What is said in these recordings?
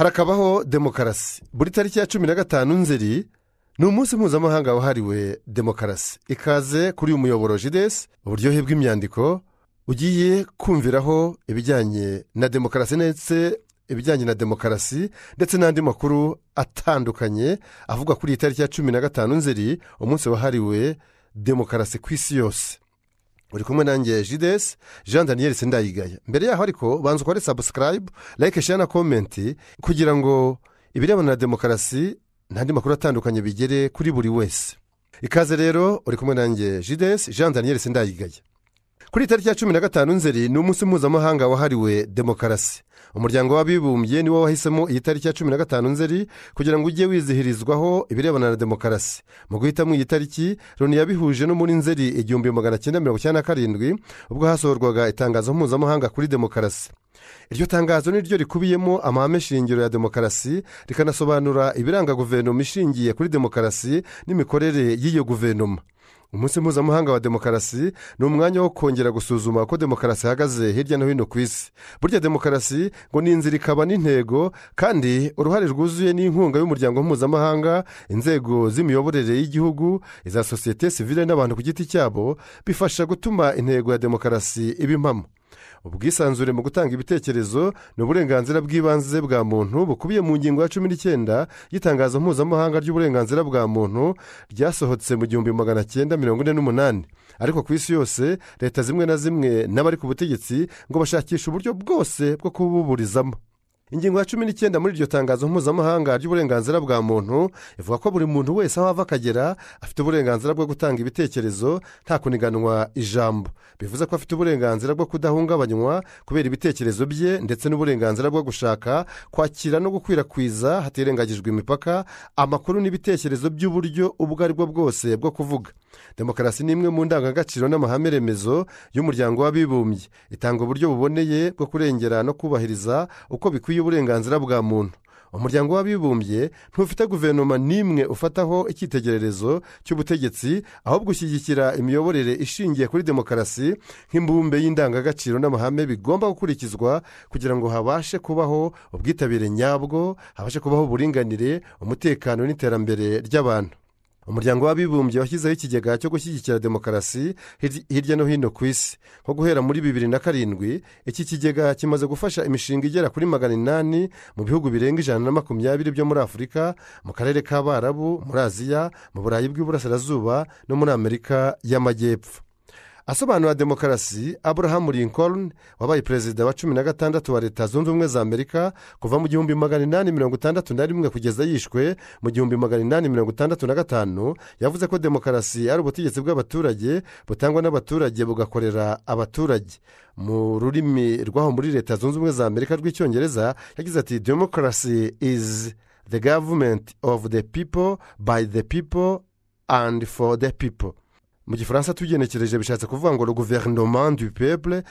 harakabaho demokarasi buri tariki ya cumi na gatanu nzeri ni umunsi mpuzamahanga wahariwe demokarasi ikaze kuri uyu muyoboro jidesi uburyohe bw'imyandiko ugiye kumviraho ibijyanye na demokarasi ndetse ibijyanye na demokarasi ndetse n'andi makuru atandukanye avugwa kuri iyi tariki ya cumi na gatanu nzeri umunsi wahariwe demokarasi ku isi yose uri kumwe nanjye jidesi jean daniel sindayigaya mbere yaho ariko banza ukore sabusikarayibu like share na komenti kugira ngo ibirebana na demokarasi n'andi makuru atandukanye bigere kuri buri wese ikaze rero uri kumwe nanjye jidesi jean daniel sindayigaya kuri tariki ya cumi na gatanu nzeri ni umunsi mpuzamahanga wahariwe demokarasi umuryango w'abibumbye niwo wahisemo iyi tariki ya cumi na gatanu nzeri kugira ngo ujye wizihirizwaho ibirebana na demokarasi mu guhitamo iyi tariki loni yabihuje no muri nzeri igihumbi magana cyenda mirongo icyenda na karindwi ubwo hasohorwaga itangazo mpuzamahanga kuri demokarasi iryo tangazo ni ryo rikubiyemo amahame shingiro ya demokarasi rikanasobanura ibiranga guverinoma ishingiye kuri demokarasi n'imikorere y'iyo guverinoma umunsi mpuzamahanga wa demokarasi ni umwanya wo kongera gusuzuma uko demokarasi ihagaze hirya no hino ku isi burya demokarasi ngo ni inzira ikaba n'intego kandi uruhare rwuzuye n'inkunga y'umuryango mpuzamahanga inzego z'imiyoborere y'igihugu iza sosiyete sivile n'abantu ku giti cyabo bifasha gutuma intego ya demokarasi iba impamo ubwisanzure mu gutanga ibitekerezo ni uburenganzira bw'ibanze bwa muntu bukubiye mu ngingo ya cumi n'icyenda y'itangazo mpuzamahanga ry'uburenganzira bwa muntu ryasohotse mu gihumbi magana cyenda mirongo ine n'umunani ariko ku isi yose leta zimwe na zimwe n'abari ku butegetsi ngo bashakisha uburyo bwose bwo kububurizamo ingingo ya cumi n'icyenda muri iryo tangazo mpuzamahanga ry'uburenganzira bwa muntu ivuga ko buri muntu wese aho ava akagera afite uburenganzira bwo gutanga ibitekerezo nta kuniganwa ijambo bivuze ko afite uburenganzira bwo kudahungabanywa kubera ibitekerezo bye ndetse n'uburenganzira bwo gushaka kwakira no gukwirakwiza hatirengagijwe imipaka amakuru n'ibitekerezo by'uburyo ubwo ari bwo bwose bwo kuvuga demokarasi ni imwe mu ndangagaciro n'amahame remezo y'umuryango w'abibumbye itanga uburyo buboneye bwo kurengera no kubahiriza uko bikwiye y'uburenganzira bwa muntu umuryango w'abibumbye ntufite guverinoma n'imwe ufataho icyitegererezo cy'ubutegetsi ahubwo ushyigikira imiyoborere ishingiye kuri demokarasi nk'imbumbe y'indangagaciro n'amahame bigomba gukurikizwa kugira ngo habashe kubaho ubwitabire nyabwo habashe kubaho uburinganire umutekano n'iterambere ry'abantu umuryango w'abibumbye washyizeho ikigega cyo gushyigikira demokarasi hirya no hino ku isi nko guhera muri bibiri na karindwi iki kigega kimaze gufasha imishinga igera kuri magana inani mu bihugu birenga ijana na makumyabiri byo muri afurika mu karere k'abarabu muri aziya mu burayi bw'iburasirazuba no muri amerika y'amajyepfo asobanura demokarasi abraham lincoln wabaye perezida wa cumi na gatandatu wa leta zunze ubumwe za amerika kuva mu gihumbi magana inani mirongo itandatu na rimwe kugeza yishwe mu gihumbi magana inani mirongo itandatu na gatanu yavuze ko demokarasi ari ubutegetsi bw'abaturage butangwa n'abaturage bugakorera abaturage mu rurimi rw'aho muri leta zunze ubumwe za amerika rw'icyongereza yagize ati demokarasi izi the government of the people by the people and for the people mu gifaransa tugenekereje bishatse kuvuga ngo guverinoma du peuple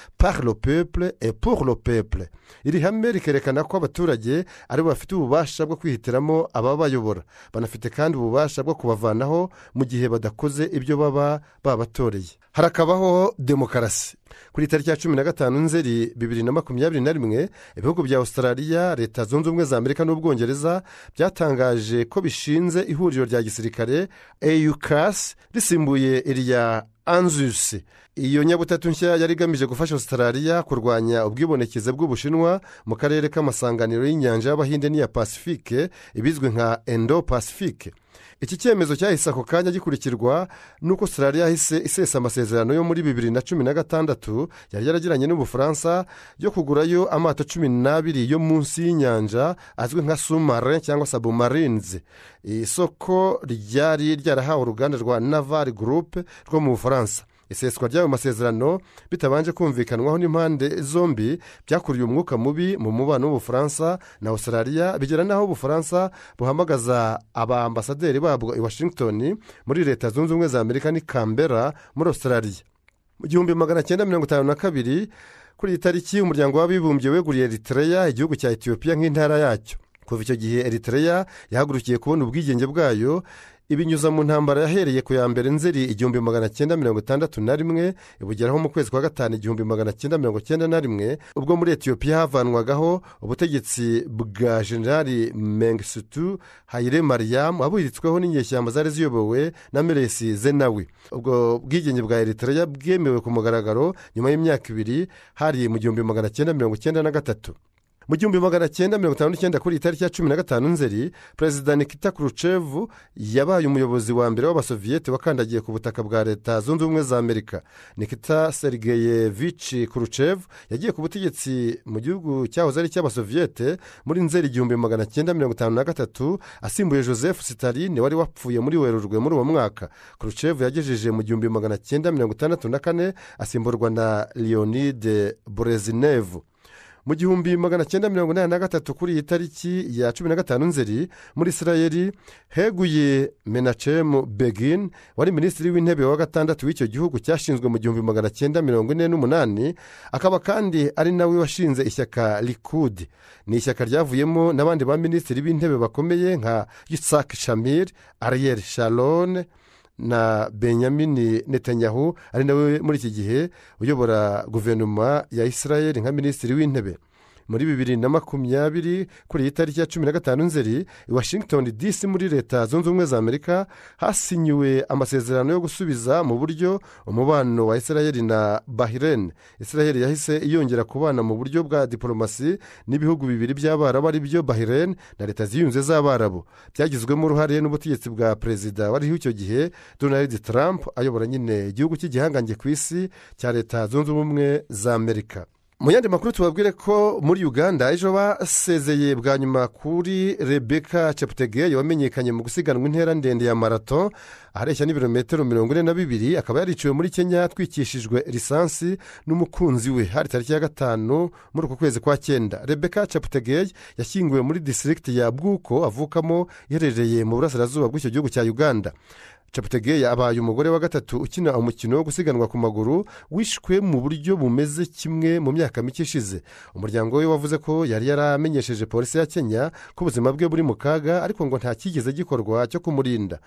et pour le peuple iri hame rikerekana ko abaturage aribo bafite ububasha bwo kwihitiramo ababayobora banafite kandi ububasha bwo kubavanaho mu gihe badakoze ibyo baba babatoreye harakabaho demokarasi kuri tariki ya cumi na gatanu nzeri bibiri na makumyabiri na rimwe ibihugu bya australia leta zunze ubumwe za amerika n'ubwongereza byatangaje ko bishinze ihuriro rya gisirikare eyukasi risimbuye iri ya anzusi iyo nyabutatu nshya yari igamije gufasha Australia kurwanya ubwibonekeze bw'ubushinwa mu karere k'amasanganiro y'inyanja y'abahinde n'iya pasifike ibizwi nka endo pasifike iki cyemezo cyahise ako kanya gikurikirwa n'uko australia yahise isesa amasezerano yo muri bibiri na cumi na gatandatu yari yaragiranye n'ubufaransa yo kugurayo amato cumi n'abiri yo munsi y'inyanja azwi nka sumare cyangwa sabumarinzi isoko ryari ryarahawe uruganda rwa navari gurupe rwo mu bufaransa iseswa ry'ayo masezerano bitabanje kumvikanwaho n'impande zombi byakuriye umwuka mubi mu mubano w'ubufaransa na australia bigera n'aho ubufaransa buhamagaza aba abambasaderi babwo i washington muri leta zunze ubumwe za amerika ni kambera muri australia mu gihumbi magana cyenda mirongo itanu na kabiri kuri iyi tariki umuryango w'abibumbye weguriye Eritrea igihugu cya etiyopiya nk'intara yacyo kuva icyo gihe Eritrea yahagurukiye kubona ubwigenge bwayo ibinyuza mu ntambara yahereye ku ya mbere nzeri igihumbi magana cyenda mirongo itandatu na rimwe bugeraho mu kwezi kwa gatanu igihumbi magana cyenda mirongo cyenda na rimwe ubwo muri etiyopiya havanwagaho ubutegetsi bwa generali mengisutu hayire mariam waburitsweho n'inyeshyamba zari ziyobowe na meresi zenawi ubwo bwigenge bwa eritrea bwemewe ku mugaragaro nyuma y'imyaka ibiri hari mu gihumbi magana cyenda mirongo cyenda na gatatu mu gihumbi magana cyenda mirongo itanu n'icyenda kuri iyi ya cumi na gatanu nzeri perezida nikita kurucevu yabaye umuyobozi wa mbere w'abasoviyete wakandagiye ku butaka bwa leta zunze ubumwe za amerika nikita sergeye vici kurucevu yagiye ku butegetsi mu gihugu cyahoze ari icy'abasoviyete muri nzeri igihumbi magana cyenda mirongo itanu na gatatu asimbuye joseph sitaline wari wapfuye muri werurwe muri uwo mwaka kurucevu yagejeje mu gihumbi magana cyenda mirongo itandatu na kane asimburwa na leonide burezinevu mu gihumbi magana cyenda mirongo inani na gatatu kuri iyi tariki ya cumi na gatanu nzeri muri israel heguye menacemu begin wari minisitiri w'intebe wa gatandatu w'icyo gihugu cyashinzwe mu gihumbi magana cyenda mirongo ine n'umunani akaba kandi ari nawe washinze ishyaka likudi ni ishyaka ryavuyemo n'abandi ba minisitiri b'intebe bakomeye nka yisak shamir ariyeri sharone na benyamini netanyahu ari nawe muri iki gihe uyobora guverinoma ya israel nka minisitiri w'intebe muri bibiri na makumyabiri kuri iyi tariki ya cumi na gatanu nzeri i washington dc muri leta zunze ubumwe za amerika hasinyiwe amasezerano yo gusubiza mu buryo umubano wa israel na bahirene israel yahise yongera kubana mu buryo bwa diporomasi n'ibihugu bibiri by'abarabu ari byo bahirene na leta ziyunze z'abarabu byagizwemo uruhare n'ubutegetsi bwa perezida wariho icyo gihe donald trump ayobora nyine igihugu cy'igihangange ku isi cya leta zunze ubumwe za amerika mu yandi makuru tubabwire ko muri uganda ejo basezeye bwa nyuma kuri rebeka caputegeyo wamenyekanye mu gusiganwa intera ndende ya marato areshya n'ibirometero mirongo ine na bibiri akaba yariciwe muri kenya atwikishijwe lisansi n'umukunzi we hari tariki ya gatanu muri uku kwezi kwa cyenda rebeka caputegeyo yashyinguwe muri disitirigiti ya bwuko avukamo iherereye mu burasirazuba bw'icyo gihugu cya uganda caputegeye abaye umugore wa gatatu ukina umukino wo gusiganwa ku maguru wishwe mu buryo bumeze kimwe mu myaka mike ishize umuryango we wavuze ko yari yaramenyesheje polisi ya kenya ko ubuzima bwe buri mu kaga ariko ngo nta kigeze gikorwa cyo kumurinda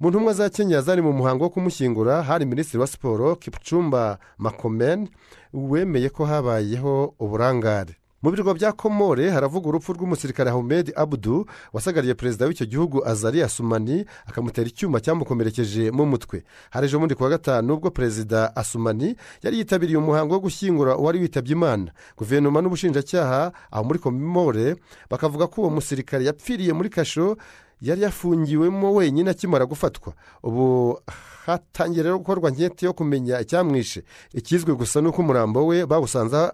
mu ntumwa za kenya zari mu muhango wo kumushyingura hari minisitiri wa siporo Kipchumba makomeni wemeye ko habayeho uburangare mu birwa bya komore haravuga urupfu rw'umusirikare ahmed abudu wasagariye perezida w'icyo gihugu azariya asumani akamutera icyuma cyamukomerekeje mu mutwe hari ejo bundi kuwa gatanu ubwo perezida asumani yari yitabiriye umuhango wo gushyingura uwari witabye imana guverinoma n'ubushinjacyaha aho muri komore bakavuga ko uwo musirikare yapfiriye muri kasho yari yafungiwemo wenyine akimara gufatwa ubu hatangiye gukorwa nkete yo kumenya icyamwishe ikizwi gusa nuko umurambo we bawusanze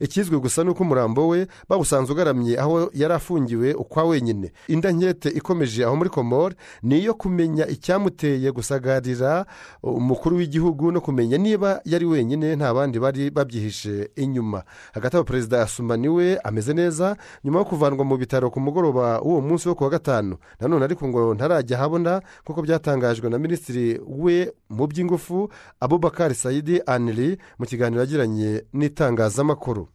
ikizwi gusa ni umurambo we bawusanze ugaramye aho yari afungiwe ukwa wenyine inda nkete ikomeje aho muri komore ni iyo kumenya icyamuteye gusagarira umukuru w'igihugu no kumenya niba yari wenyine nta bandi bari babyihishe inyuma hagati aho perezida yasumani we ameze neza nyuma yo kuvanwa mu bitaro ku mugoroba w'uwo munsi wo ku wa gatanu nanone ariko ngo ntarajya ahabona kuko byatangajwe na minisitiri we mu by'ingufu abubakari sayidi aniri mu kiganiro yagiranye n'itangazamakuru прокуру.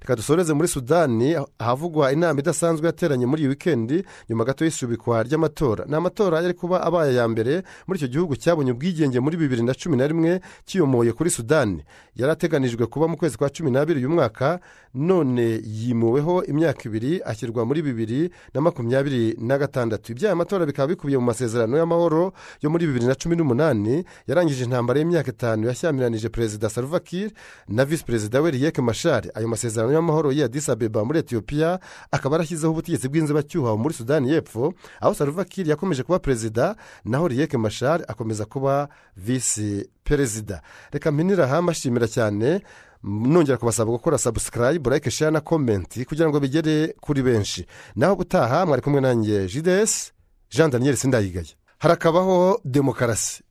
reka dusoreze muri sudani ahavugwa inama idasanzwe yateranye muri iyi wikendi nyuma gato y'isubikwa ry'amatora ni amatora yari kuba abaye aya mbere muri icyo gihugu cyabonye ubwigenge muri bibiri na cumi na rimwe kiyomoye kuri sudani yari ateganijwe kuba mu kwezi kwa cumi n'abiri uyu mwaka none yimuweho imyaka ibiri ashyirwa muri bibiri na makumyabiri na gatandatu iby'aya matora bikaba bikubiye mu masezerano y'amahoro yo muri bibiri na cumi n'umunani yarangije intambara y'imyaka itanu yashyamiranije perezida salva na visi perezida we riyeke mashari ayo masezerano amasezerano y'amahoro ya disabeba muri etiyopiya akaba arashyizeho ubutegetsi bw'inzibacyuho muri sudani y'epfo aho saruvakiri yakomeje kuba perezida naho riyeke mashari akomeza kuba visi perezida reka mpiniraha ashimira cyane nongera kubasaba gukora sabusikarayibu like share na komenti kugira ngo bigere kuri benshi naho ubutaha mwari kumwe nanjye jidesi jean daniel sindayigaye harakabaho demokarasi